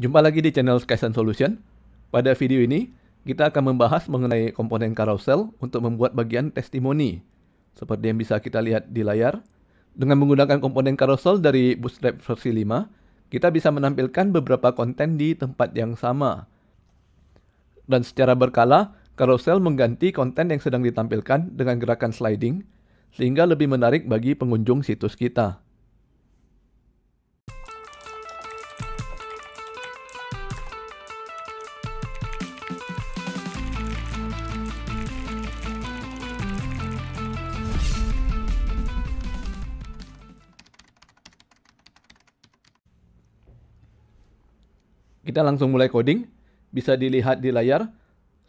Jumpa lagi di channel Skyson Solution. Pada video ini, kita akan membahas mengenai komponen carousel untuk membuat bagian testimoni. Seperti yang bisa kita lihat di layar, dengan menggunakan komponen carousel dari Bootstrap versi 5, kita bisa menampilkan beberapa konten di tempat yang sama. Dan secara berkala, carousel mengganti konten yang sedang ditampilkan dengan gerakan sliding, sehingga lebih menarik bagi pengunjung situs kita. Kita langsung mulai coding. Bisa dilihat di layar,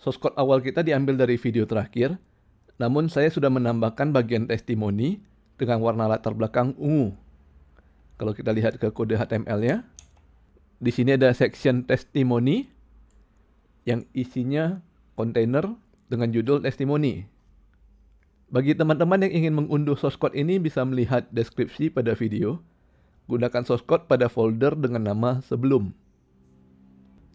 source code awal kita diambil dari video terakhir. Namun saya sudah menambahkan bagian testimoni dengan warna latar belakang ungu. Kalau kita lihat ke kode HTML-nya, di sini ada section testimoni yang isinya container dengan judul testimoni. Bagi teman-teman yang ingin mengunduh source code ini bisa melihat deskripsi pada video. Gunakan source code pada folder dengan nama sebelum.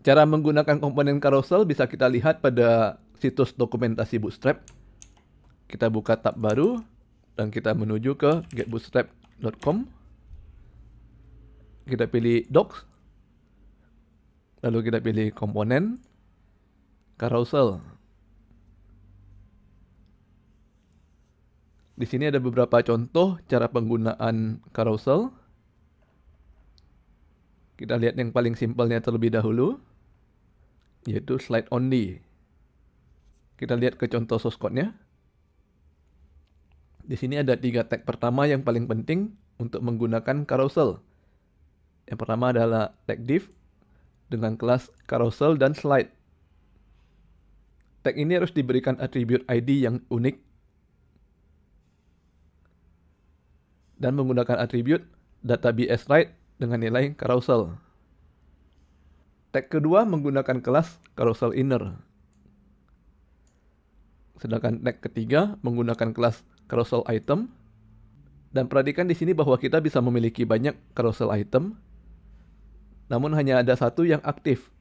Cara menggunakan komponen carousel bisa kita lihat pada situs dokumentasi Bootstrap. Kita buka tab baru dan kita menuju ke getbootstrap.com. Kita pilih docs. Lalu kita pilih komponen carousel. Di sini ada beberapa contoh cara penggunaan carousel. Kita lihat yang paling simpelnya terlebih dahulu yaitu slide only. Kita lihat ke contoh source code-nya. Di sini ada tiga tag pertama yang paling penting untuk menggunakan carousel. Yang pertama adalah tag div dengan kelas carousel dan slide. Tag ini harus diberikan atribut ID yang unik dan menggunakan atribut data bs right dengan nilai carousel. Tag kedua menggunakan kelas carousel inner. Sedangkan tag ketiga menggunakan kelas carousel item. Dan perhatikan di sini bahwa kita bisa memiliki banyak carousel item. Namun hanya ada satu yang aktif,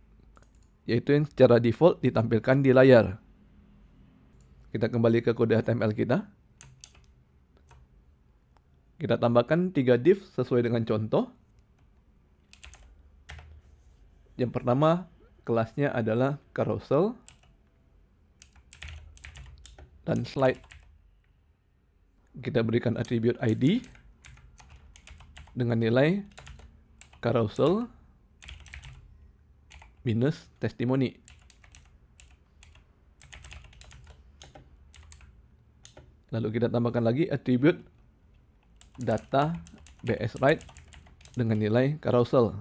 yaitu yang secara default ditampilkan di layar. Kita kembali ke kode HTML kita. Kita tambahkan 3 div sesuai dengan contoh. Yang pertama, kelasnya adalah carousel dan slide. Kita berikan atribut ID dengan nilai carousel minus testimoni. Lalu kita tambahkan lagi atribut data bs right dengan nilai carousel.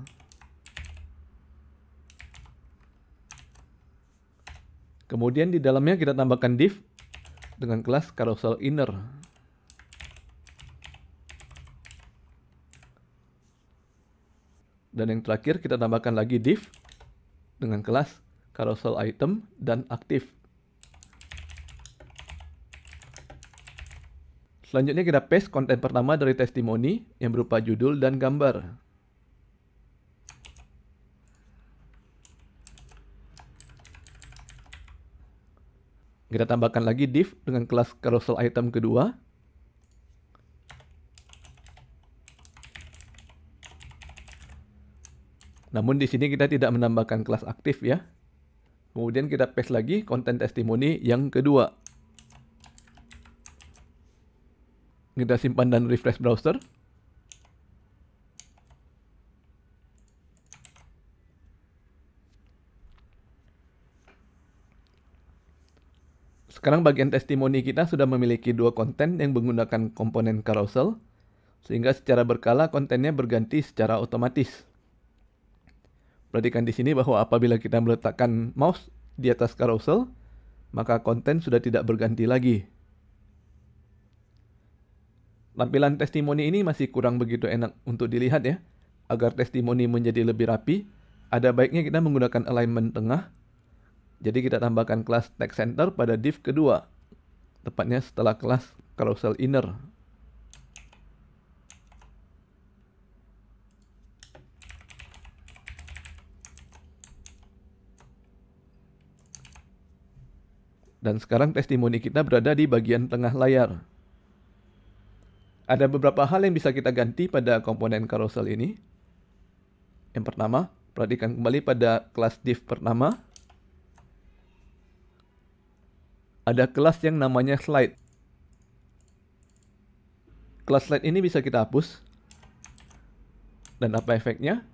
Kemudian di dalamnya kita tambahkan div dengan kelas carousel inner. Dan yang terakhir kita tambahkan lagi div dengan kelas carousel item dan aktif. Selanjutnya kita paste konten pertama dari testimoni yang berupa judul dan gambar. Kita tambahkan lagi div dengan kelas carousel item kedua. Namun di sini kita tidak menambahkan kelas aktif ya. Kemudian kita paste lagi konten testimoni yang kedua. Kita simpan dan refresh browser. Sekarang bagian testimoni kita sudah memiliki dua konten yang menggunakan komponen carousel, sehingga secara berkala kontennya berganti secara otomatis. Perhatikan di sini bahwa apabila kita meletakkan mouse di atas carousel, maka konten sudah tidak berganti lagi. Tampilan testimoni ini masih kurang begitu enak untuk dilihat ya. Agar testimoni menjadi lebih rapi, ada baiknya kita menggunakan alignment tengah jadi kita tambahkan kelas text center pada div kedua. Tepatnya setelah kelas carousel inner. Dan sekarang testimoni kita berada di bagian tengah layar. Ada beberapa hal yang bisa kita ganti pada komponen carousel ini. Yang pertama, perhatikan kembali pada kelas div pertama ada kelas yang namanya slide. Kelas slide ini bisa kita hapus. Dan apa efeknya?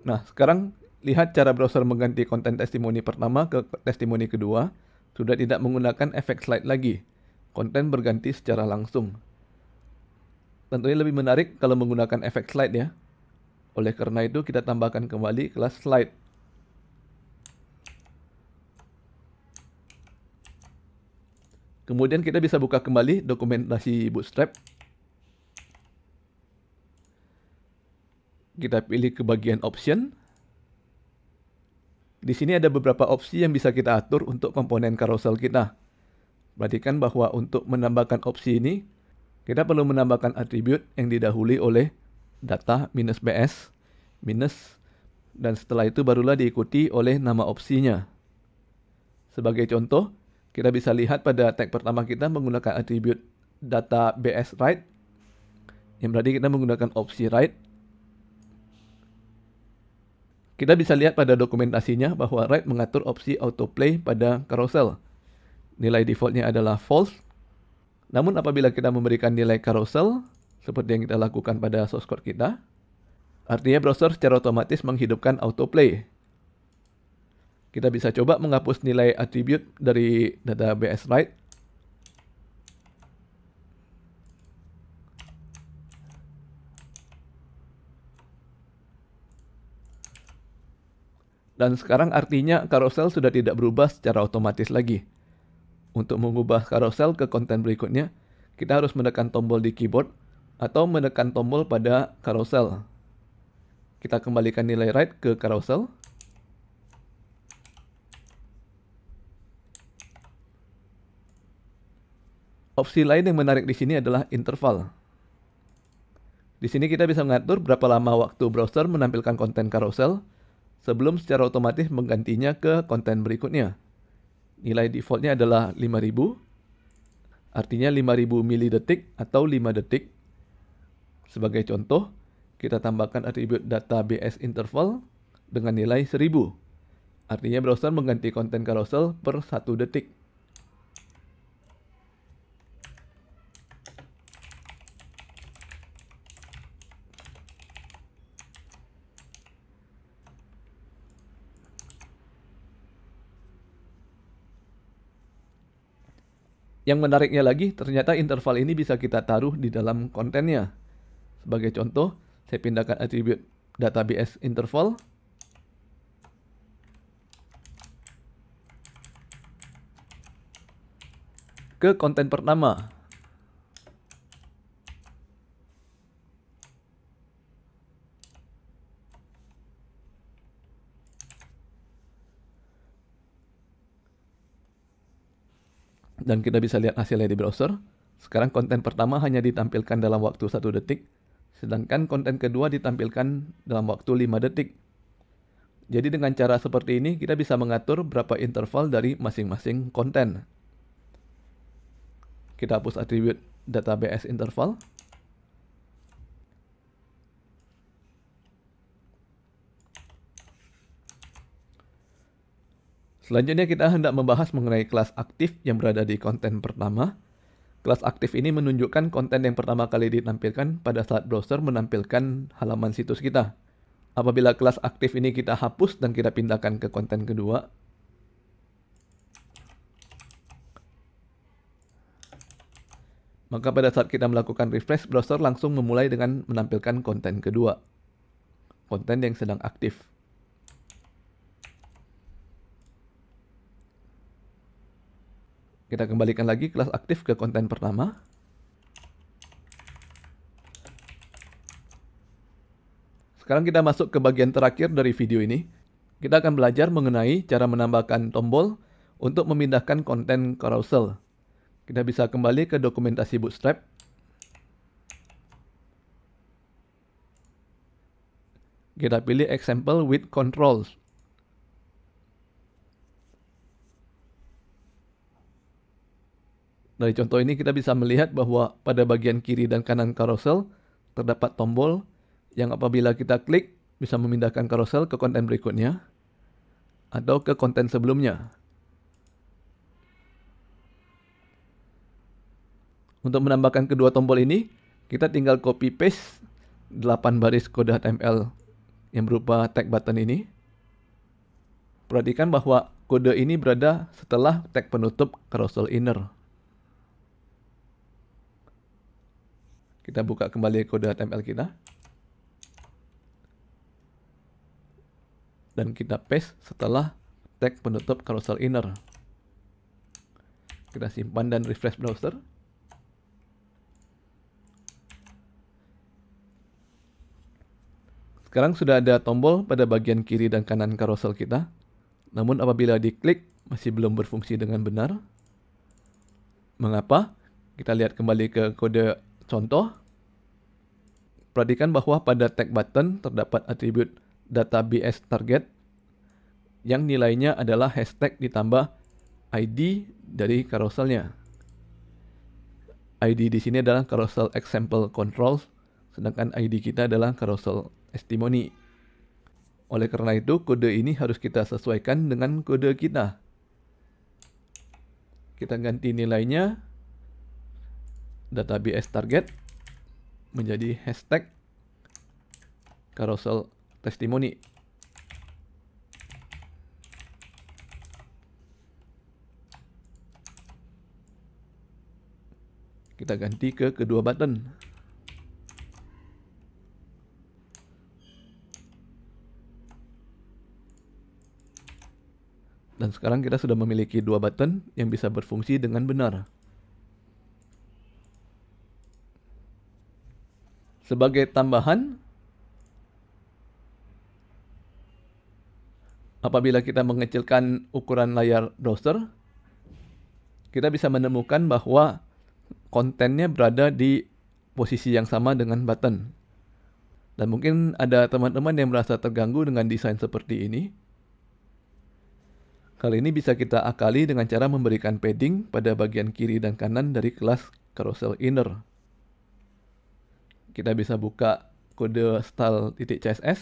Nah, sekarang lihat cara browser mengganti konten testimoni pertama ke testimoni kedua. Sudah tidak menggunakan efek slide lagi. Konten berganti secara langsung tentunya lebih menarik kalau menggunakan efek slide ya. Oleh karena itu kita tambahkan kembali kelas slide. Kemudian kita bisa buka kembali dokumentasi Bootstrap. Kita pilih ke bagian option. Di sini ada beberapa opsi yang bisa kita atur untuk komponen carousel kita. Perhatikan bahwa untuk menambahkan opsi ini, kita perlu menambahkan atribut yang didahului oleh data minus BS minus dan setelah itu barulah diikuti oleh nama opsinya. Sebagai contoh, kita bisa lihat pada tag pertama kita menggunakan atribut data bs write yang berarti kita menggunakan opsi write. Kita bisa lihat pada dokumentasinya bahwa write mengatur opsi autoplay pada carousel. Nilai defaultnya adalah false namun apabila kita memberikan nilai carousel, seperti yang kita lakukan pada source code kita, artinya browser secara otomatis menghidupkan autoplay. Kita bisa coba menghapus nilai atribut dari database write. Dan sekarang artinya carousel sudah tidak berubah secara otomatis lagi. Untuk mengubah carousel ke konten berikutnya, kita harus menekan tombol di keyboard atau menekan tombol pada carousel. Kita kembalikan nilai right ke carousel. Opsi lain yang menarik di sini adalah interval. Di sini kita bisa mengatur berapa lama waktu browser menampilkan konten carousel sebelum secara otomatis menggantinya ke konten berikutnya nilai defaultnya adalah 5000 artinya 5000 mili detik atau 5 detik sebagai contoh kita tambahkan atribut data bs interval dengan nilai 1000 artinya browser mengganti konten carousel per 1 detik Yang menariknya lagi, ternyata interval ini bisa kita taruh di dalam kontennya. Sebagai contoh, saya pindahkan atribut database interval. Ke konten pertama. dan kita bisa lihat hasilnya di browser. Sekarang konten pertama hanya ditampilkan dalam waktu 1 detik, sedangkan konten kedua ditampilkan dalam waktu 5 detik. Jadi dengan cara seperti ini kita bisa mengatur berapa interval dari masing-masing konten. Kita hapus atribut database interval. Selanjutnya kita hendak membahas mengenai kelas aktif yang berada di konten pertama. Kelas aktif ini menunjukkan konten yang pertama kali ditampilkan pada saat browser menampilkan halaman situs kita. Apabila kelas aktif ini kita hapus dan kita pindahkan ke konten kedua, maka pada saat kita melakukan refresh, browser langsung memulai dengan menampilkan konten kedua, konten yang sedang aktif. Kita kembalikan lagi kelas aktif ke konten pertama. Sekarang kita masuk ke bagian terakhir dari video ini. Kita akan belajar mengenai cara menambahkan tombol untuk memindahkan konten carousel. Kita bisa kembali ke dokumentasi Bootstrap. Kita pilih example with controls Dari contoh ini kita bisa melihat bahwa pada bagian kiri dan kanan karosel terdapat tombol yang apabila kita klik bisa memindahkan karosel ke konten berikutnya atau ke konten sebelumnya. Untuk menambahkan kedua tombol ini, kita tinggal copy paste 8 baris kode HTML yang berupa tag button ini. Perhatikan bahwa kode ini berada setelah tag penutup carousel inner. Kita buka kembali kode HTML kita. Dan kita paste setelah tag penutup carousel inner. Kita simpan dan refresh browser. Sekarang sudah ada tombol pada bagian kiri dan kanan carousel kita. Namun apabila diklik masih belum berfungsi dengan benar. Mengapa? Kita lihat kembali ke kode contoh. Perhatikan bahwa pada tag button terdapat atribut data BS target yang nilainya adalah hashtag ditambah ID dari karuselnya. ID di sini adalah carousel example controls, sedangkan ID kita adalah carousel testimony. Oleh karena itu, kode ini harus kita sesuaikan dengan kode kita. Kita ganti nilainya data BS target menjadi hashtag carousel testimoni. Kita ganti ke kedua button. Dan sekarang kita sudah memiliki dua button yang bisa berfungsi dengan benar. Sebagai tambahan, apabila kita mengecilkan ukuran layar browser, kita bisa menemukan bahwa kontennya berada di posisi yang sama dengan button. Dan mungkin ada teman-teman yang merasa terganggu dengan desain seperti ini. Kali ini bisa kita akali dengan cara memberikan padding pada bagian kiri dan kanan dari kelas carousel inner kita bisa buka kode style.css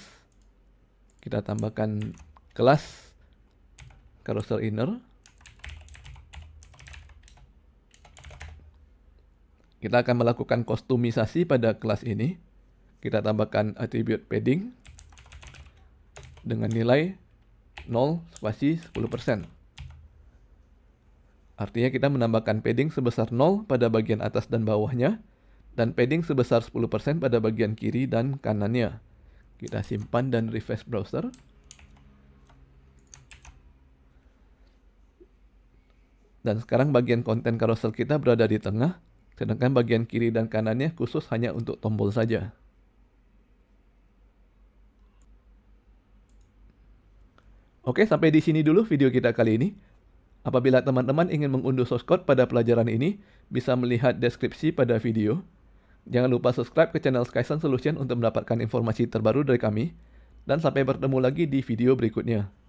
kita tambahkan kelas carousel inner kita akan melakukan kostumisasi pada kelas ini kita tambahkan attribute padding dengan nilai 0 spasi 10%. Artinya kita menambahkan padding sebesar 0 pada bagian atas dan bawahnya dan padding sebesar 10% pada bagian kiri dan kanannya. Kita simpan dan refresh browser. Dan sekarang bagian konten carousel kita berada di tengah, sedangkan bagian kiri dan kanannya khusus hanya untuk tombol saja. Oke, sampai di sini dulu video kita kali ini. Apabila teman-teman ingin mengunduh source code pada pelajaran ini, bisa melihat deskripsi pada video. Jangan lupa subscribe ke channel Skysun Solution untuk mendapatkan informasi terbaru dari kami. Dan sampai bertemu lagi di video berikutnya.